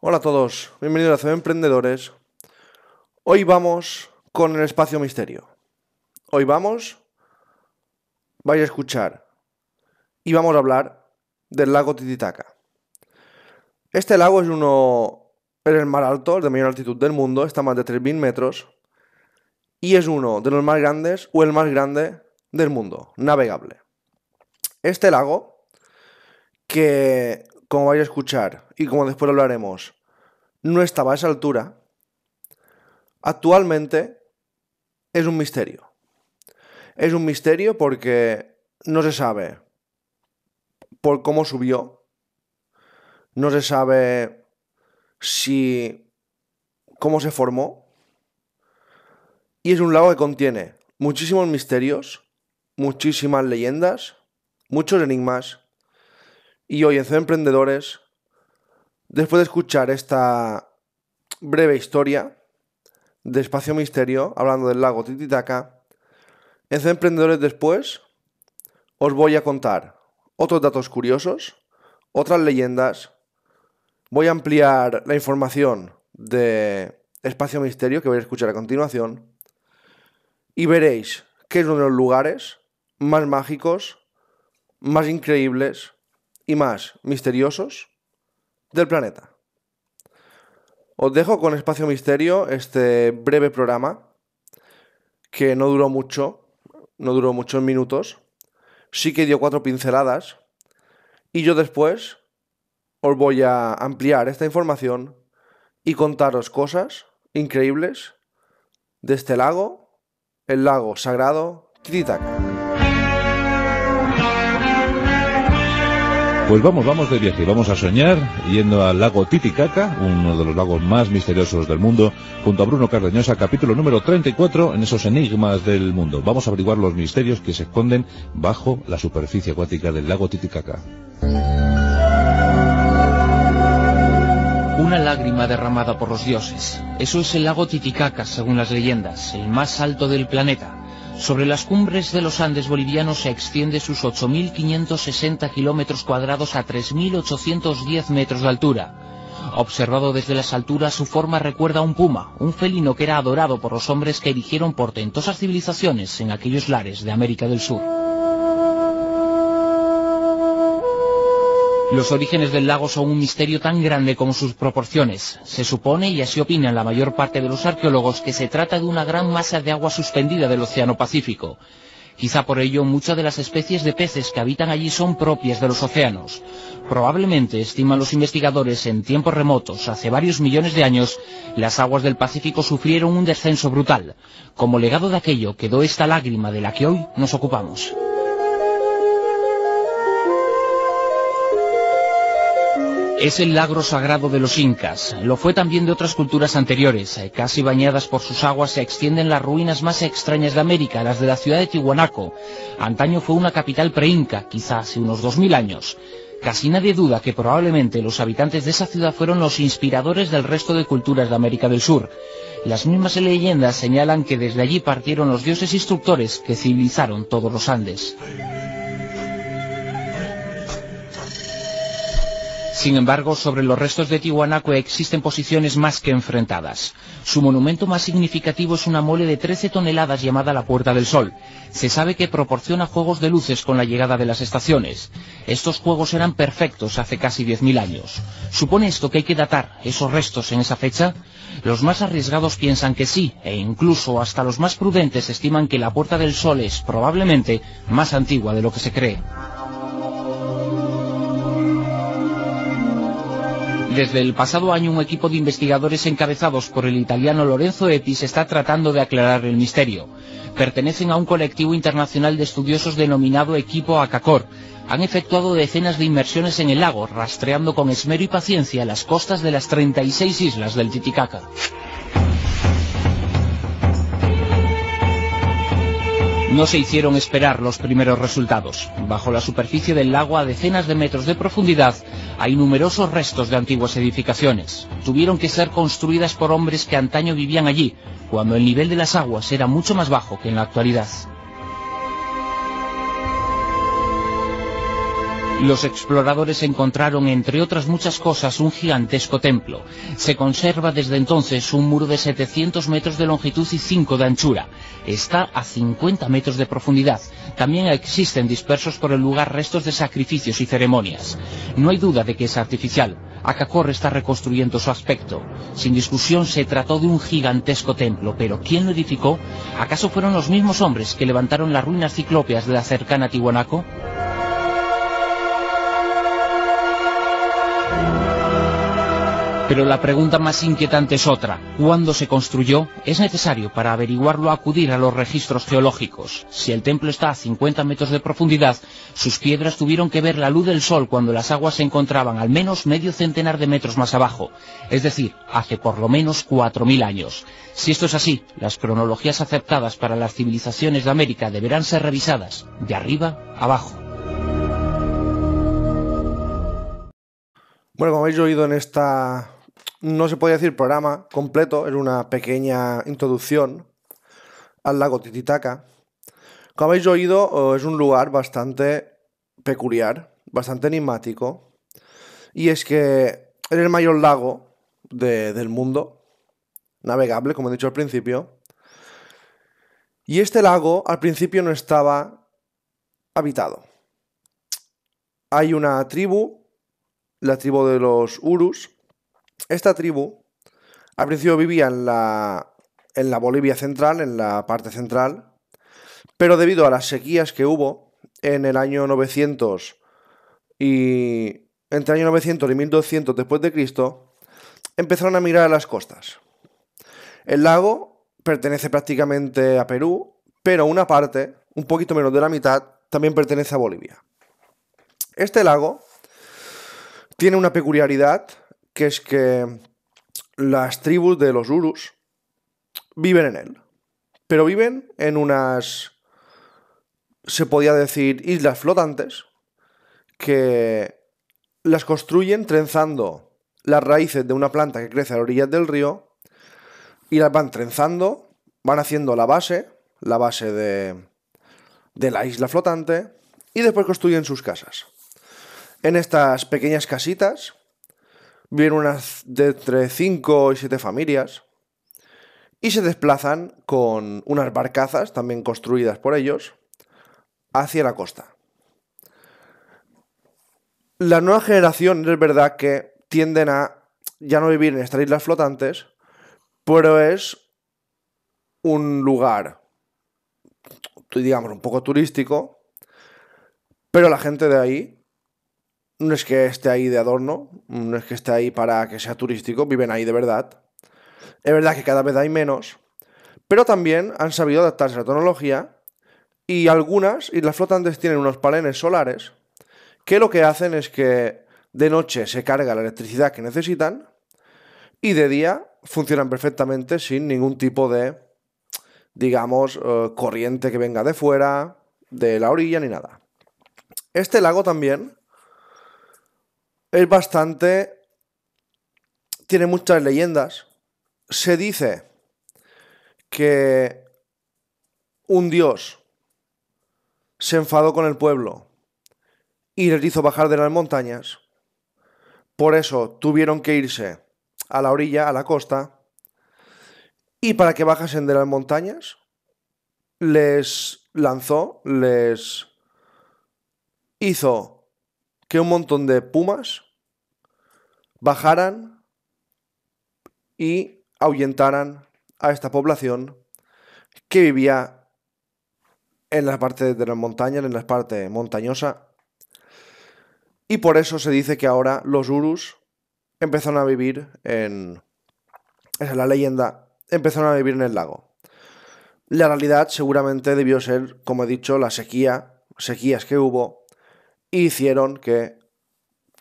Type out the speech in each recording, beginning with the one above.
Hola a todos, bienvenidos a CB Emprendedores. Hoy vamos con el espacio misterio. Hoy vamos, vais a escuchar y vamos a hablar del lago Titicaca. Este lago es uno. el más alto, el de mayor altitud del mundo, está más de 3.000 metros. Y es uno de los más grandes, o el más grande del mundo, navegable. Este lago, que como vais a escuchar y como después hablaremos, no estaba a esa altura, actualmente es un misterio. Es un misterio porque no se sabe por cómo subió, no se sabe cómo se formó. Y es un lago que contiene muchísimos misterios, muchísimas leyendas, muchos enigmas. Y hoy en C Emprendedores, después de escuchar esta breve historia de Espacio Misterio, hablando del lago Titicaca, en C Emprendedores después os voy a contar otros datos curiosos, otras leyendas Voy a ampliar la información de Espacio Misterio que vais a escuchar a continuación y veréis que es uno de los lugares más mágicos, más increíbles y más misteriosos del planeta. Os dejo con Espacio Misterio este breve programa que no duró mucho, no duró muchos minutos, sí que dio cuatro pinceladas y yo después os voy a ampliar esta información y contaros cosas increíbles de este lago, el lago sagrado Titicaca. Pues vamos, vamos de viaje, vamos a soñar yendo al lago Titicaca, uno de los lagos más misteriosos del mundo, junto a Bruno Cardeñosa, capítulo número 34 en esos enigmas del mundo. Vamos a averiguar los misterios que se esconden bajo la superficie acuática del lago Titicaca. una lágrima derramada por los dioses. Eso es el lago Titicaca, según las leyendas, el más alto del planeta. Sobre las cumbres de los Andes bolivianos se extiende sus 8.560 kilómetros cuadrados a 3.810 metros de altura. Observado desde las alturas, su forma recuerda a un puma, un felino que era adorado por los hombres que erigieron portentosas civilizaciones en aquellos lares de América del Sur. Los orígenes del lago son un misterio tan grande como sus proporciones. Se supone, y así opinan la mayor parte de los arqueólogos, que se trata de una gran masa de agua suspendida del Océano Pacífico. Quizá por ello muchas de las especies de peces que habitan allí son propias de los océanos. Probablemente, estiman los investigadores, en tiempos remotos, hace varios millones de años, las aguas del Pacífico sufrieron un descenso brutal. Como legado de aquello quedó esta lágrima de la que hoy nos ocupamos. Es el lagro sagrado de los incas, lo fue también de otras culturas anteriores. Eh, casi bañadas por sus aguas se extienden las ruinas más extrañas de América, las de la ciudad de Tihuanaco. Antaño fue una capital pre-inca, quizá hace unos 2.000 años. Casi nadie duda que probablemente los habitantes de esa ciudad fueron los inspiradores del resto de culturas de América del Sur. Las mismas leyendas señalan que desde allí partieron los dioses instructores que civilizaron todos los Andes. Sin embargo, sobre los restos de Tiwanaku existen posiciones más que enfrentadas. Su monumento más significativo es una mole de 13 toneladas llamada la Puerta del Sol. Se sabe que proporciona juegos de luces con la llegada de las estaciones. Estos juegos eran perfectos hace casi 10.000 años. ¿Supone esto que hay que datar esos restos en esa fecha? Los más arriesgados piensan que sí, e incluso hasta los más prudentes estiman que la Puerta del Sol es probablemente más antigua de lo que se cree. Desde el pasado año un equipo de investigadores encabezados por el italiano Lorenzo Etis está tratando de aclarar el misterio. Pertenecen a un colectivo internacional de estudiosos denominado Equipo Acacor. Han efectuado decenas de inmersiones en el lago, rastreando con esmero y paciencia las costas de las 36 islas del Titicaca. No se hicieron esperar los primeros resultados. Bajo la superficie del lago a decenas de metros de profundidad hay numerosos restos de antiguas edificaciones. Tuvieron que ser construidas por hombres que antaño vivían allí, cuando el nivel de las aguas era mucho más bajo que en la actualidad. Los exploradores encontraron, entre otras muchas cosas, un gigantesco templo. Se conserva desde entonces un muro de 700 metros de longitud y 5 de anchura. Está a 50 metros de profundidad. También existen dispersos por el lugar restos de sacrificios y ceremonias. No hay duda de que es artificial. Akakor está reconstruyendo su aspecto. Sin discusión se trató de un gigantesco templo, pero ¿quién lo edificó? ¿Acaso fueron los mismos hombres que levantaron las ruinas ciclópeas de la cercana Tihuanaco? Pero la pregunta más inquietante es otra. ¿Cuándo se construyó? Es necesario para averiguarlo acudir a los registros geológicos. Si el templo está a 50 metros de profundidad, sus piedras tuvieron que ver la luz del sol cuando las aguas se encontraban al menos medio centenar de metros más abajo. Es decir, hace por lo menos 4.000 años. Si esto es así, las cronologías aceptadas para las civilizaciones de América deberán ser revisadas, de arriba abajo. Bueno, como habéis oído en esta no se puede decir programa completo, era una pequeña introducción al lago Titicaca. Como habéis oído, eh, es un lugar bastante peculiar, bastante enigmático, y es que es el mayor lago del mundo, navegable, como he dicho al principio, y este lago al principio no estaba habitado. Hay una tribu, la tribu de los Urus, esta tribu al principio vivía en la, Bolivia central, en la parte central, pero debido a las sequías que hubo en el año 900 y entre el año 900 y 1200 después de Cristo, empezaron a mirar a las costas. El lago pertenece prácticamente a Perú, pero una parte, un poquito menos de la mitad, también pertenece a Bolivia. Este lago tiene una peculiaridad que es que las tribus de los Urus viven en él, pero viven en unas, se podía decir, islas flotantes que las construyen trenzando las raíces de una planta que crece a la orilla del río y las van trenzando, van haciendo la base, la base de, de la isla flotante y después construyen sus casas. En estas pequeñas casitas vienen unas de entre 5 y 7 familias y se desplazan con unas barcazas, también construidas por ellos, hacia la costa. La nueva generación es verdad que tienden a ya no vivir en estas islas flotantes, pero es un lugar, digamos, un poco turístico, pero la gente de ahí no es que esté ahí de adorno, no es que esté ahí para que sea turístico, viven ahí de verdad. Es verdad que cada vez hay menos, pero también han sabido adaptarse a la tecnología y algunas y las flotantes tienen unos palenes solares que lo que hacen es que de noche se carga la electricidad que necesitan y de día funcionan perfectamente sin ningún tipo de, digamos, eh, corriente que venga de fuera, de la orilla ni nada. Este lago también es bastante... Tiene muchas leyendas. Se dice que un dios se enfadó con el pueblo y les hizo bajar de las montañas. Por eso tuvieron que irse a la orilla, a la costa, y para que bajasen de las montañas, les lanzó, les hizo que un montón de pumas bajaran y ahuyentaran a esta población que vivía en la parte de las montañas, en la parte montañosa. Y por eso se dice que ahora los urus empezaron a vivir en... Esa es la leyenda, empezaron a vivir en el lago. La realidad seguramente debió ser, como he dicho, la sequía, sequías que hubo hicieron que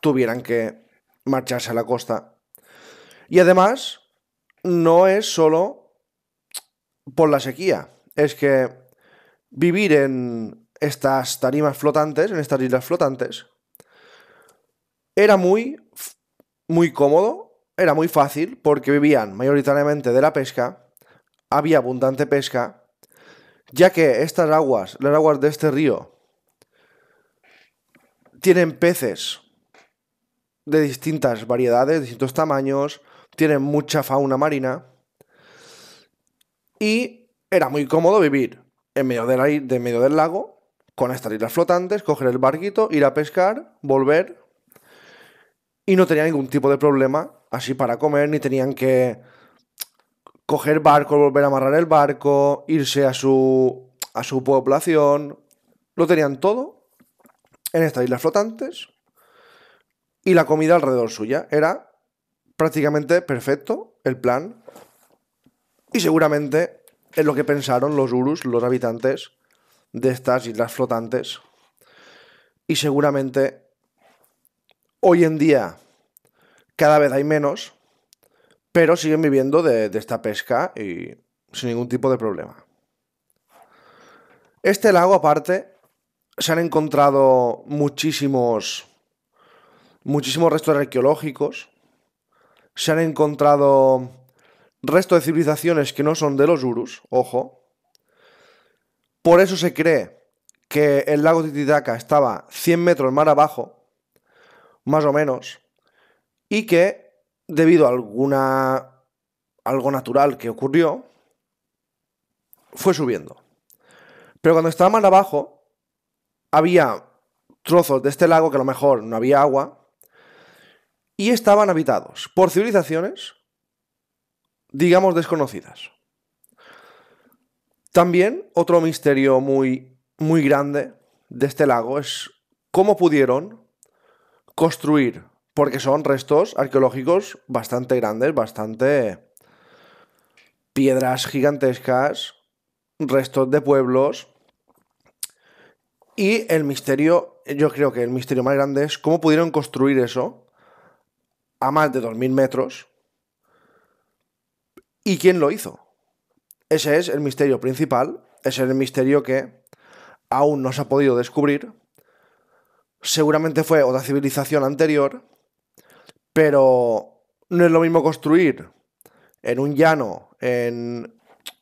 tuvieran que marcharse a la costa. Y además, no es solo por la sequía, es que vivir en estas tarimas flotantes, en estas islas flotantes, era muy, muy cómodo, era muy fácil, porque vivían mayoritariamente de la pesca, había abundante pesca, ya que estas aguas, las aguas de este río, tienen peces de distintas variedades, distintos tamaños, tienen mucha fauna marina y era muy cómodo vivir en medio, del de medio del lago con estas islas flotantes, coger el barquito, ir a pescar, volver y no tenía ningún tipo de problema así para comer, ni tenían que coger barco, volver a amarrar el barco, irse a su, a su población, lo tenían todo en estas islas flotantes y la comida alrededor suya. Era prácticamente perfecto el plan y seguramente es lo que pensaron los urus, los habitantes de estas islas flotantes. Y seguramente hoy en día cada vez hay menos, pero siguen viviendo de, de esta pesca y sin ningún tipo de problema. Este lago aparte se han encontrado muchísimos, muchísimos restos arqueológicos, se han encontrado restos de civilizaciones que no son de los Urus, ojo. Por eso se cree que el lago Titicaca estaba 100 metros más abajo, más o menos, y que debido a alguna algo natural que ocurrió, fue subiendo. Pero cuando estaba más abajo, había trozos de este lago que a lo mejor no había agua y estaban habitados por civilizaciones, digamos, desconocidas. También otro misterio muy, muy grande de este lago es cómo pudieron construir, porque son restos arqueológicos bastante grandes, bastante piedras gigantescas, restos de pueblos, y el misterio, yo creo que el misterio más grande es cómo pudieron construir eso a más de 2.000 metros y quién lo hizo. Ese es el misterio principal, ese es el misterio que aún no se ha podido descubrir. Seguramente fue otra civilización anterior, pero no es lo mismo construir en un llano, en,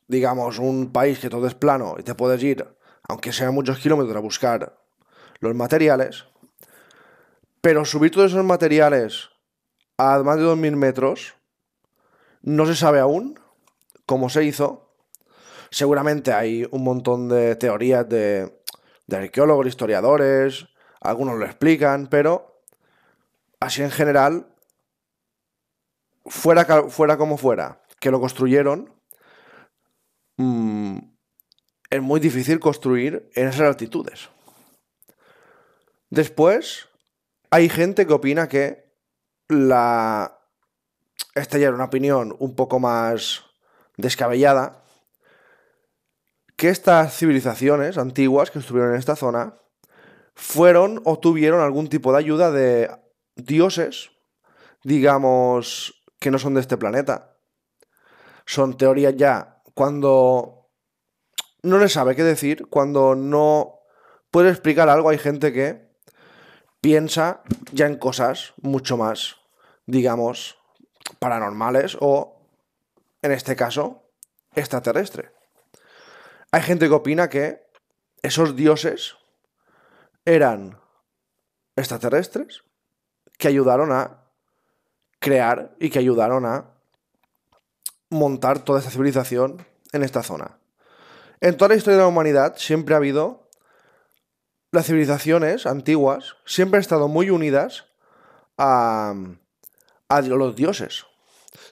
digamos, un país que todo es plano y te puedes ir aunque sean muchos kilómetros, a buscar los materiales, pero subir todos esos materiales a más de 2.000 metros, no se sabe aún cómo se hizo. Seguramente hay un montón de teorías de, arqueólogos, historiadores, algunos lo explican, pero así en general, fuera, fuera como fuera, que lo construyeron, mm, es muy difícil construir en esas altitudes. Después, hay gente que opina que la... Esta ya era una opinión un poco más descabellada, que estas civilizaciones antiguas que estuvieron en esta zona fueron o tuvieron algún tipo de ayuda de dioses, digamos, que no son de este planeta. Son teorías ya cuando no le sabe qué decir, cuando no puede explicar algo, hay gente que piensa ya en cosas mucho más, digamos, paranormales o, en este caso, extraterrestre. Hay gente que opina que esos dioses eran extraterrestres que ayudaron a crear y que ayudaron a montar toda esta civilización en esta zona. En toda la historia de la humanidad siempre ha habido las civilizaciones antiguas, siempre han estado muy unidas a, a los dioses,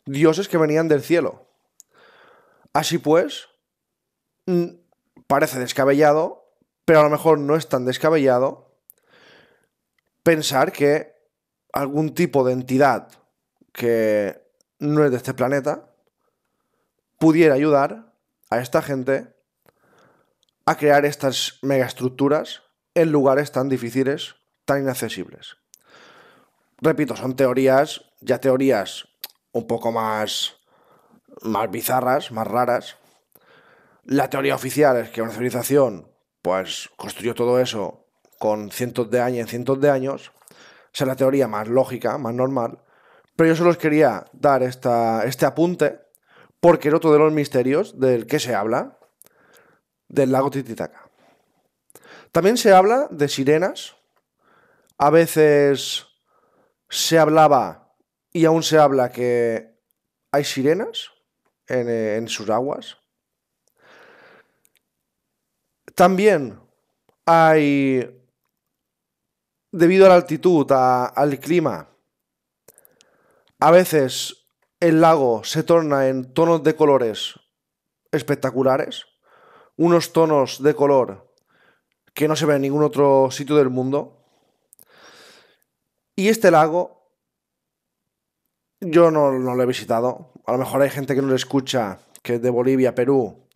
dioses que venían del cielo. Así pues, mm, parece descabellado, pero a lo mejor no es tan descabellado pensar que algún tipo de entidad que no es de este planeta pudiera ayudar a esta gente a crear estas megaestructuras en lugares tan difíciles, tan inaccesibles. Repito, son teorías, ya teorías un poco más, más bizarras, más raras. La teoría oficial es que una civilización pues construyó todo eso con cientos de años en cientos de años. es la teoría más lógica, más normal. Pero yo solo os quería dar esta, este apunte porque es otro de los misterios del que se habla del lago Titicaca. También se habla de sirenas, a veces se hablaba y aún se habla que hay sirenas en, eh, sus aguas. También hay, debido a la altitud, al clima, a veces el lago se torna en tonos de colores espectaculares unos tonos de color que no se ven en ningún otro sitio del mundo. Y este lago yo no, lo he visitado. A lo mejor hay gente que nos lo escucha, que es de Bolivia, Perú,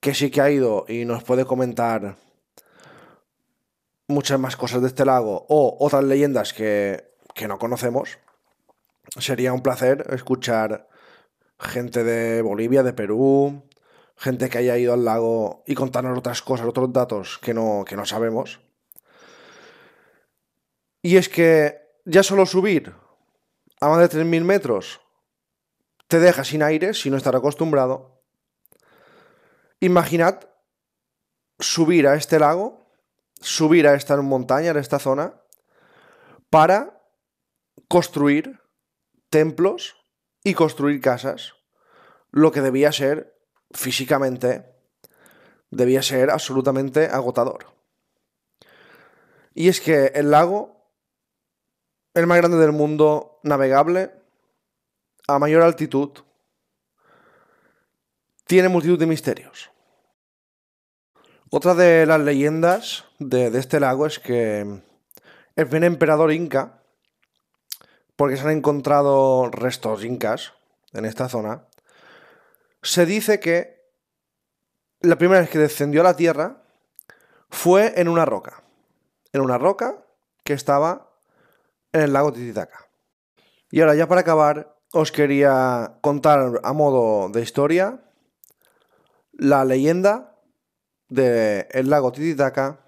que sí que ha ido y nos puede comentar muchas más cosas de este lago o otras leyendas que, que no conocemos. Sería un placer escuchar gente de Bolivia, de Perú, gente que haya ido al lago y contarnos otras cosas, otros datos que no, que no sabemos. Y es que ya solo subir a más de 3.000 metros te deja sin aire si no estás acostumbrado. Imaginad subir a este lago, subir a esta montaña, a esta zona, para construir templos y construir casas, lo que debía ser físicamente debía ser absolutamente agotador. Y es que el lago, el más grande del mundo navegable, a mayor altitud, tiene multitud de misterios. Otra de las leyendas de, este lago es que el bien emperador inca, porque se han encontrado restos incas en esta zona, se dice que la primera vez que descendió a la Tierra fue en una roca. En una roca que estaba en el lago Titicaca. Y ahora ya para acabar, os quería contar a modo de historia la leyenda del lago Titicaca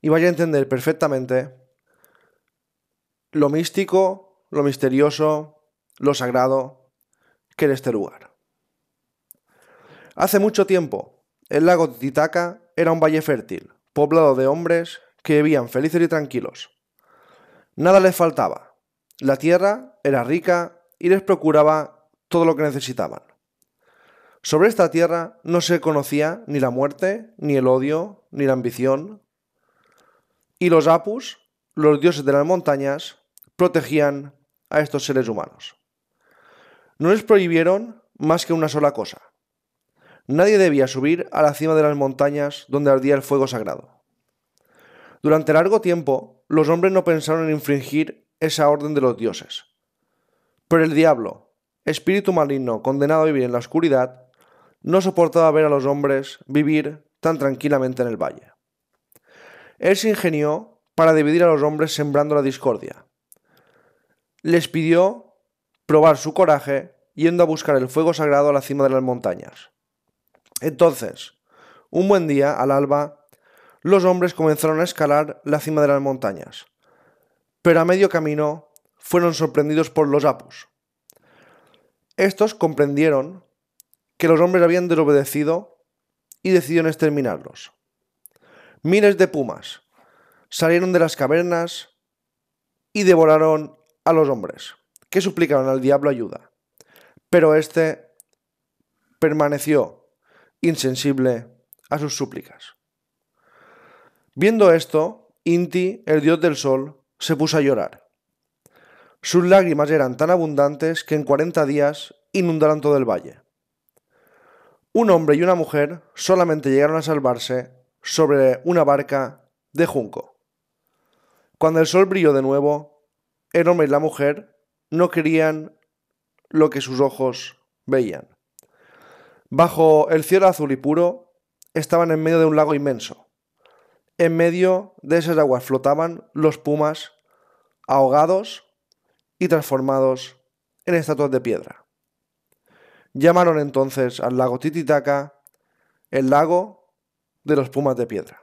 y vaya a entender perfectamente lo místico, lo misterioso, lo sagrado que es este lugar. Hace mucho tiempo, el lago de Titaca era un valle fértil, poblado de hombres que vivían felices y tranquilos. Nada les faltaba. La tierra era rica y les procuraba todo lo que necesitaban. Sobre esta tierra no se conocía ni la muerte, ni el odio, ni la ambición. Y los Apus, los dioses de las montañas, protegían a estos seres humanos. No les prohibieron más que una sola cosa, Nadie debía subir a la cima de las montañas donde ardía el fuego sagrado. Durante largo tiempo, los hombres no pensaron en infringir esa orden de los dioses. Pero el diablo, espíritu maligno condenado a vivir en la oscuridad, no soportaba ver a los hombres vivir tan tranquilamente en el valle. Él se ingenió para dividir a los hombres sembrando la discordia. Les pidió probar su coraje yendo a buscar el fuego sagrado a la cima de las montañas. Entonces, un buen día, al alba, los hombres comenzaron a escalar la cima de las montañas, pero a medio camino fueron sorprendidos por los apus. Estos comprendieron que los hombres habían desobedecido y decidieron exterminarlos. Miles de pumas salieron de las cavernas y devoraron a los hombres, que suplicaron al diablo ayuda. Pero este permaneció insensible a sus súplicas. Viendo esto, Inti, el dios del sol, se puso a llorar. Sus lágrimas eran tan abundantes que en cuarenta días inundaron todo el valle. Un hombre y una mujer solamente llegaron a salvarse sobre una barca de junco. Cuando el sol brilló de nuevo, el hombre y la mujer no querían lo que sus ojos veían. Bajo el cielo azul y puro estaban en medio de un lago inmenso. En medio de esas aguas flotaban los pumas, ahogados y transformados en estatuas de piedra. Llamaron entonces al lago Tititaca el lago de los pumas de piedra.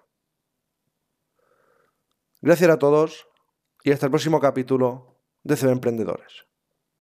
Gracias a todos y hasta el próximo capítulo de Cero Emprendedores.